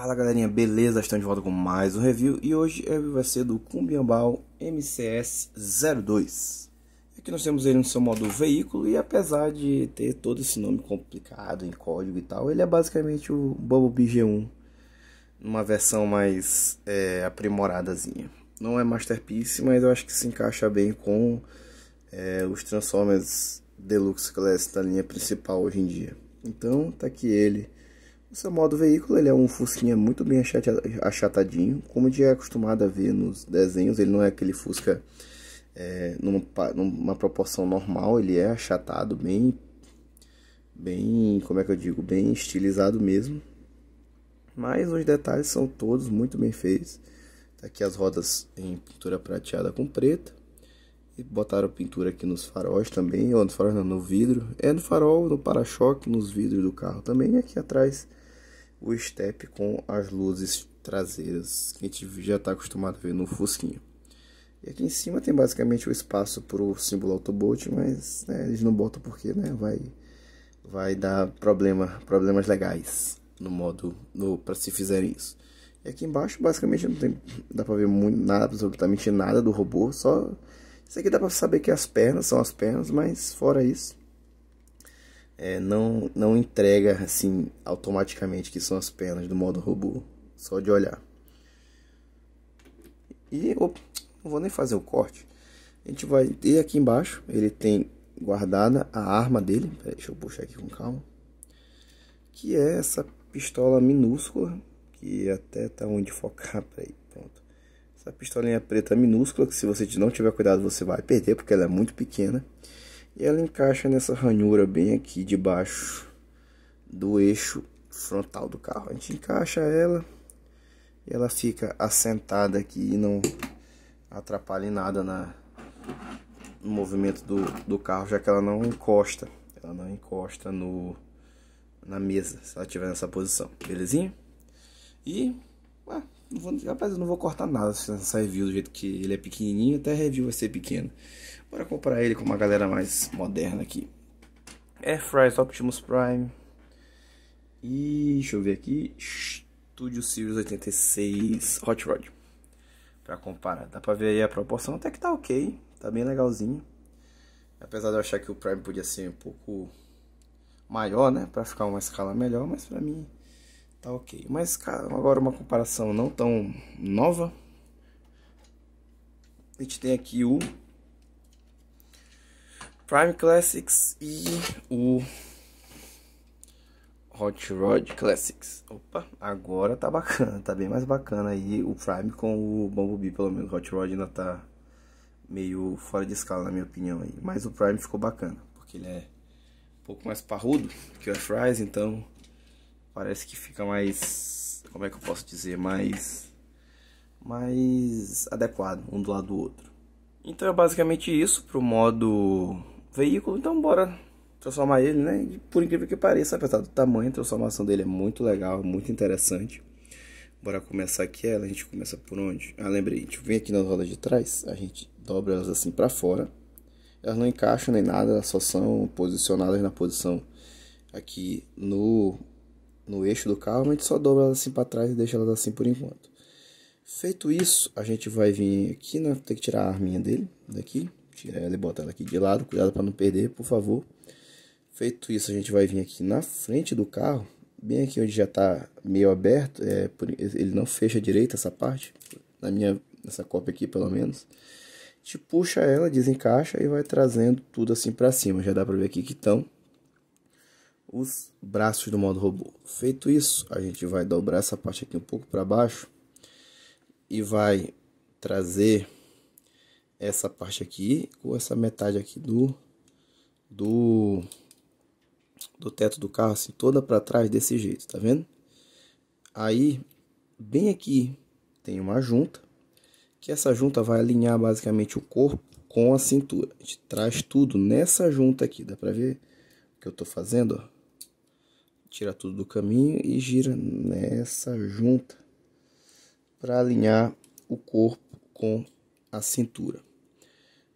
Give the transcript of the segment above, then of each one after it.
Fala galerinha, beleza? Estamos de volta com mais um review e hoje ele vai ser do Cumbiambal MCS02. Aqui nós temos ele no seu modo veículo e apesar de ter todo esse nome complicado em código e tal, ele é basicamente o Bubble G1, numa versão mais é, aprimoradazinha. Não é masterpiece, mas eu acho que se encaixa bem com é, os Transformers Deluxe Class da linha principal hoje em dia. Então tá aqui ele o seu modo veículo ele é um fusquinha muito bem achatadinho, como a gente é acostumado a ver nos desenhos, ele não é aquele fusca é, numa, numa proporção normal, ele é achatado, bem, bem, como é que eu digo, bem estilizado mesmo. Mas os detalhes são todos muito bem feitos. Tá aqui as rodas em pintura prateada com preta. E botaram pintura aqui nos faróis também, ou no faróis não, no vidro. É no farol, no para-choque, nos vidros do carro também. E aqui atrás o step com as luzes traseiras que a gente já está acostumado a ver no Fusquinha. E aqui em cima tem basicamente o espaço para o símbolo Autobot, mas né, eles não botam porque né, vai, vai dar problema, problemas legais no modo para se fizerem isso. E aqui embaixo basicamente não tem, dá para ver muito, nada, absolutamente nada do robô, só isso aqui dá para saber que as pernas são as pernas, mas fora isso é, não, não entrega assim automaticamente que são as pernas do modo robô, só de olhar. E op, não vou nem fazer o corte. A gente vai ter aqui embaixo, ele tem guardada a arma dele, deixa eu puxar aqui com calma, que é essa pistola minúscula, que até tá onde focar, peraí, pronto. Essa pistolinha preta minúscula, que se você não tiver cuidado você vai perder, porque ela é muito pequena. E ela encaixa nessa ranhura bem aqui debaixo do eixo frontal do carro. A gente encaixa ela e ela fica assentada aqui e não atrapalha em nada na, no movimento do, do carro, já que ela não encosta. Ela não encosta no, na mesa se ela estiver nessa posição, belezinha? E. Ué, Vou, rapaz, eu não vou cortar nada se essa review do jeito que ele é pequenininho, até a review vai ser pequena. Bora comprar ele com uma galera mais moderna aqui. Air Optimus Prime. E deixa eu ver aqui. Studio Series 86 Hot Rod. Pra comparar. Dá pra ver aí a proporção. Até que tá ok. Tá bem legalzinho. Apesar de eu achar que o Prime podia ser um pouco maior, né? Pra ficar uma escala melhor. Mas pra mim Tá ok. Mas cara, agora uma comparação não tão nova. A gente tem aqui o Prime Classics e o Hot Rod Classics. Opa, agora tá bacana, tá bem mais bacana aí o Prime com o Bumblebee, pelo menos. O Hot Rod ainda tá meio fora de escala, na minha opinião. Aí. Mas o Prime ficou bacana, porque ele é um pouco mais parrudo que o Fries, então Parece que fica mais. Como é que eu posso dizer? Mais. Mais adequado um do lado do outro. Então é basicamente isso pro modo veículo. Então bora transformar ele, né? E por incrível que pareça, apesar do tamanho, a transformação dele é muito legal, muito interessante. Bora começar aqui ela. A gente começa por onde? Ah, lembrei. A gente vem aqui nas rodas de trás, a gente dobra elas assim para fora. Elas não encaixam nem nada, elas só são posicionadas na posição aqui no no eixo do carro, mas a gente só dobra ela assim para trás e deixa ela assim por enquanto. Feito isso, a gente vai vir aqui, né? Tem que tirar a arminha dele daqui, tira ela e bota ela aqui de lado, cuidado para não perder, por favor. Feito isso, a gente vai vir aqui na frente do carro, bem aqui onde já está meio aberto, é, por, ele não fecha direito essa parte, na minha, nessa copa aqui pelo menos. A gente puxa ela, desencaixa e vai trazendo tudo assim para cima, já dá para ver aqui que estão os braços do modo robô. Feito isso, a gente vai dobrar essa parte aqui um pouco para baixo e vai trazer essa parte aqui com essa metade aqui do do do teto do carro assim toda para trás desse jeito, tá vendo? Aí bem aqui tem uma junta que essa junta vai alinhar basicamente o corpo com a cintura. A gente traz tudo nessa junta aqui, dá para ver o que eu tô fazendo, ó tira tudo do caminho e gira nessa junta para alinhar o corpo com a cintura.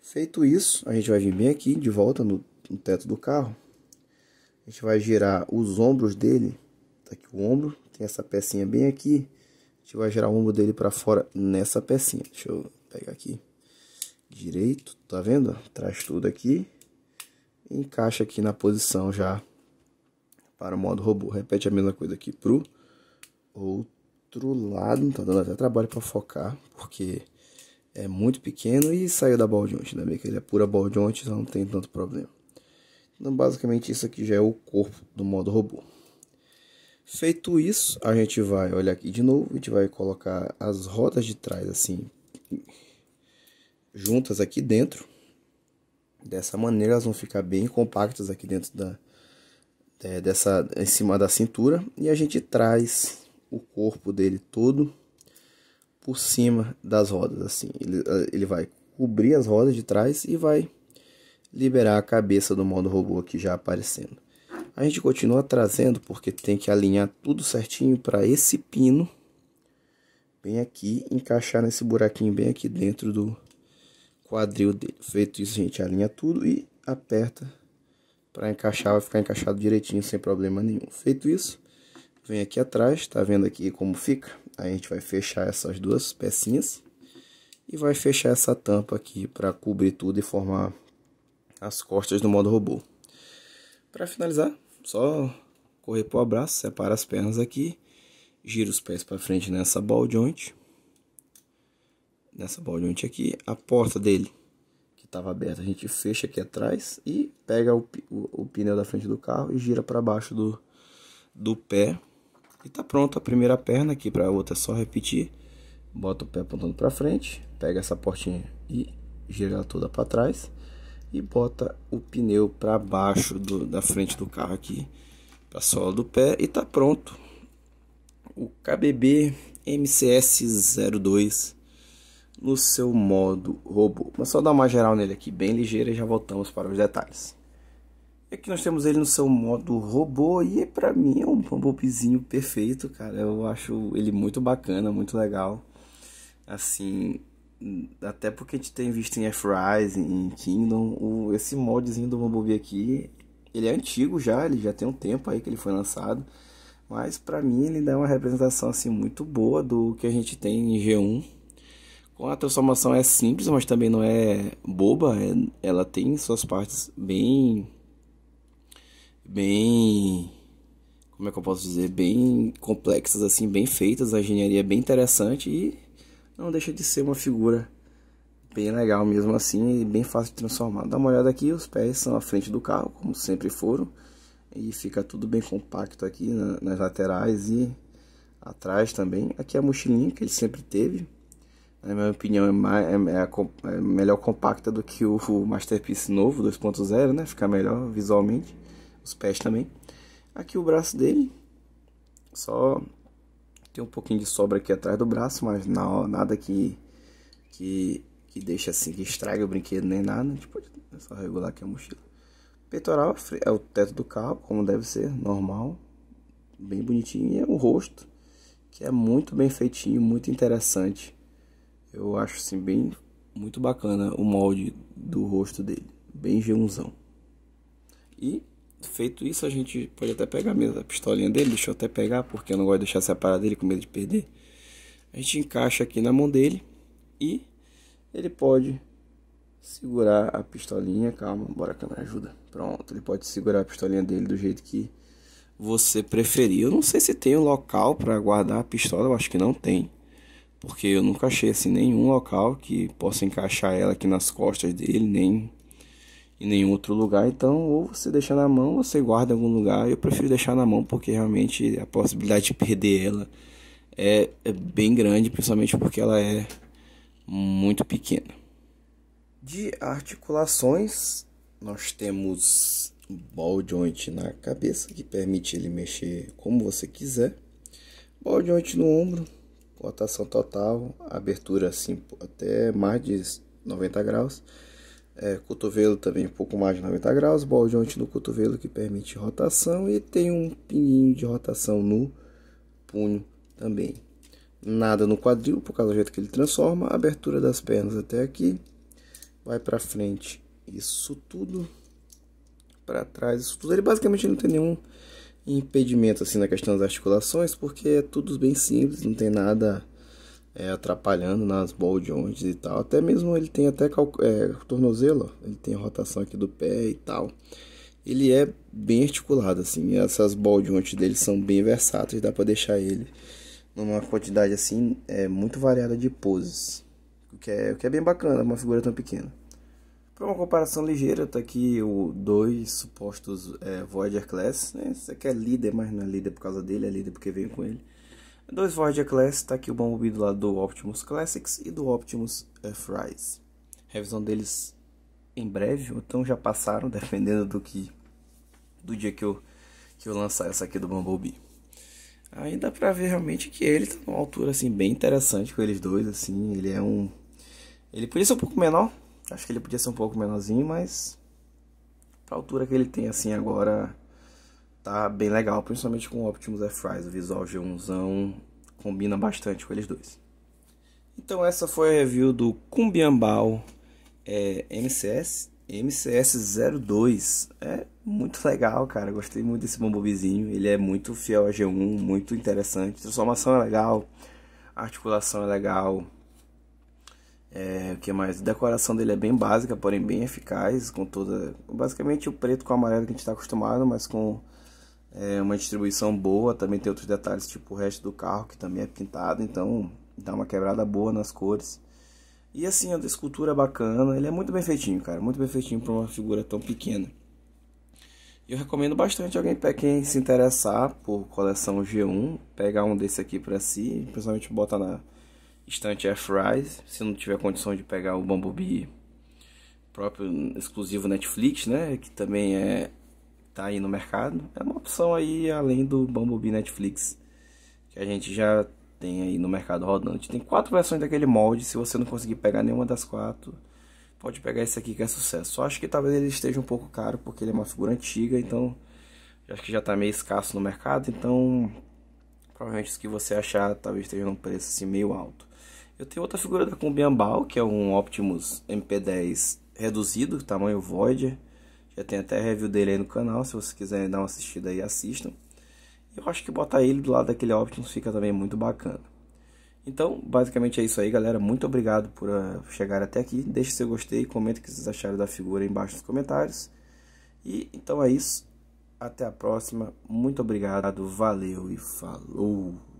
Feito isso, a gente vai vir bem aqui de volta no, no teto do carro. A gente vai girar os ombros dele, tá aqui o ombro, tem essa pecinha bem aqui. A gente vai girar o ombro dele para fora nessa pecinha. Deixa eu pegar aqui direito, tá vendo? Traz tudo aqui encaixa aqui na posição já para o modo robô. Repete a mesma coisa aqui para o outro lado. Tá dando até trabalho para focar, porque é muito pequeno e saiu da ball joint. Ainda bem que ele é pura ball joint, então não tem tanto problema. Então, basicamente, isso aqui já é o corpo do modo robô. Feito isso, a gente vai olhar aqui de novo. A gente vai colocar as rodas de trás assim, juntas aqui dentro. Dessa maneira, elas vão ficar bem compactas aqui dentro da, é, dessa em cima da cintura e a gente traz o corpo dele todo por cima das rodas assim ele, eh, ele vai cobrir as rodas de trás e vai liberar a cabeça do modo robô aqui já aparecendo a gente continua trazendo porque tem que alinhar tudo certinho para esse pino bem aqui encaixar nesse buraquinho bem aqui dentro do quadril dele feito isso a gente alinha tudo e aperta para encaixar, vai ficar encaixado direitinho, sem problema nenhum. Feito isso, vem aqui atrás, tá vendo aqui como fica? Aí a gente vai fechar essas duas pecinhas e vai fechar essa tampa aqui para cobrir tudo e formar as costas do modo robô. Para finalizar, só correr para o abraço, separa as pernas aqui, gira os pés para frente nessa ball joint, nessa ball joint aqui, a porta dele estava aberto, a gente fecha aqui atrás e pega o, o, o pneu da frente do carro e gira para baixo do, do pé. E tá pronto a primeira perna aqui para a outra, é só repetir. Bota o pé apontando para frente, pega essa portinha e gira ela toda para trás e bota o pneu para baixo do, da frente do carro aqui, para sola do pé e tá pronto. O KBB MCS02 no seu modo robô. Mas só dar uma geral nele aqui, bem ligeira, e já voltamos para os detalhes. E aqui nós temos ele no seu modo robô, e é para mim é um bobzinho perfeito, cara. Eu acho ele muito bacana, muito legal. Assim, até porque a gente tem visto em F-Rise, em Kingdom, o, esse modzinho do Bumblebee aqui, ele é antigo já, ele já tem um tempo aí que ele foi lançado, mas para mim ele dá uma representação assim muito boa do que a gente tem em G1, a transformação é simples, mas também não é boba. É, ela tem suas partes bem. bem. como é que eu posso dizer? Bem complexas, assim, bem feitas. A engenharia é bem interessante e não deixa de ser uma figura bem legal mesmo assim e bem fácil de transformar. Dá uma olhada aqui, os pés são à frente do carro, como sempre foram. E fica tudo bem compacto aqui na, nas laterais e atrás também. Aqui é a mochilinha que ele sempre teve na minha opinião, é, mais, é, é a, é melhor compacta do que o, Masterpiece novo 2.0, né? Fica melhor visualmente, os pés também. Aqui o braço dele, só tem um pouquinho de sobra aqui atrás do braço, mas não, nada que, que, que deixa assim, que estraga o brinquedo nem nada. A gente pode é só regular aqui a mochila. Peitoral é o teto do carro, como deve ser, normal, bem bonitinho. E é o rosto, que é muito bem feitinho, muito interessante. Eu acho assim bem muito bacana o molde do rosto dele, bem geunzão. E feito isso, a gente pode até pegar mesmo a pistolinha dele, deixa eu até pegar porque eu não gosto de deixar separado dele com medo de perder. A gente encaixa aqui na mão dele e ele pode segurar a pistolinha, calma, bora a câmera ajuda. Pronto, ele pode segurar a pistolinha dele do jeito que você preferir. Eu não sei se tem um local para guardar a pistola, eu acho que não tem porque eu nunca achei assim nenhum local que possa encaixar ela aqui nas costas dele, nem em nenhum outro lugar. Então, ou você deixa na mão, ou você guarda em algum lugar. Eu prefiro deixar na mão porque realmente a possibilidade de perder ela é, é bem grande, principalmente porque ela é muito pequena. De articulações, nós temos ball joint na cabeça, que permite ele mexer como você quiser, ball joint no ombro, rotação total, abertura assim até mais de 90 graus, é, cotovelo também um pouco mais de 90 graus, baldeonte no cotovelo que permite rotação e tem um pininho de rotação no punho também. Nada no quadril, por causa do jeito que ele transforma, abertura das pernas até aqui, vai para frente, isso tudo para trás, isso tudo. Ele basicamente não tem nenhum impedimento assim na questão das articulações, porque é tudo bem simples, não tem nada é, atrapalhando nas ball e tal. Até mesmo ele tem até é, tornozelo, ele tem rotação aqui do pé e tal. Ele é bem articulado assim, essas ball dele são bem versáteis, dá para deixar ele numa quantidade assim é muito variada de poses, o que é, o que é bem bacana, uma figura tão pequena para uma comparação ligeira, tá aqui o dois supostos é, Voyager Class, né? Esse aqui é líder, mas não é líder por causa dele, é líder porque veio com ele. Dois Voyager Class, tá aqui o Bumblebee do lado do Optimus Classics e do Optimus é, Fries. Revisão deles em breve, então já passaram, dependendo do que do dia que eu, que eu lançar essa aqui do Bumblebee. Aí dá pra ver realmente que ele tá numa altura assim bem interessante com eles dois, assim, ele é um ele podia ser um pouco menor, Acho que ele podia ser um pouco menorzinho, mas pra altura que ele tem assim agora tá bem legal, principalmente com o Optimus fries o visual G1zão combina bastante com eles dois. Então essa foi a review do Cumbiambal é, MCS MCS02 é muito legal, cara. Gostei muito desse bambubizinho. Ele é muito fiel a G1, muito interessante. Transformação é legal, articulação é legal, é, o que mais? A decoração dele é bem básica, porém bem eficaz, com toda. Basicamente o preto com o amarelo que a gente está acostumado, mas com é, uma distribuição boa. Também tem outros detalhes, tipo o resto do carro, que também é pintado, então dá uma quebrada boa nas cores. E assim, a escultura é bacana, ele é muito bem feitinho, cara, muito bem feitinho para uma figura tão pequena. Eu recomendo bastante alguém para quem se interessar por coleção G1, pegar um desse aqui para si, principalmente botar na estante Air Fries, se não tiver condição de pegar o Bumblebee próprio exclusivo Netflix, né, que também é tá aí no mercado, é uma opção aí além do Bumblebee Netflix que a gente já tem aí no mercado rodante. Tem quatro versões daquele molde, se você não conseguir pegar nenhuma das quatro, pode pegar esse aqui que é sucesso. Só acho que talvez ele esteja um pouco caro porque ele é uma figura antiga, então acho que já está meio escasso no mercado, então provavelmente os que você achar talvez estejam num preço assim meio alto. Eu tenho outra figura da Kombi que é um Optimus MP10 reduzido, tamanho Void. Já tem até review dele aí no canal, se vocês quiserem dar uma assistida aí, assistam. Eu acho que botar ele do lado daquele Optimus fica também muito bacana. Então, basicamente é isso aí, galera. Muito obrigado por uh, chegar até aqui. Deixe seu gostei, comenta o que vocês acharam da figura aí embaixo nos comentários. E então é isso. Até a próxima. Muito obrigado, valeu e falou!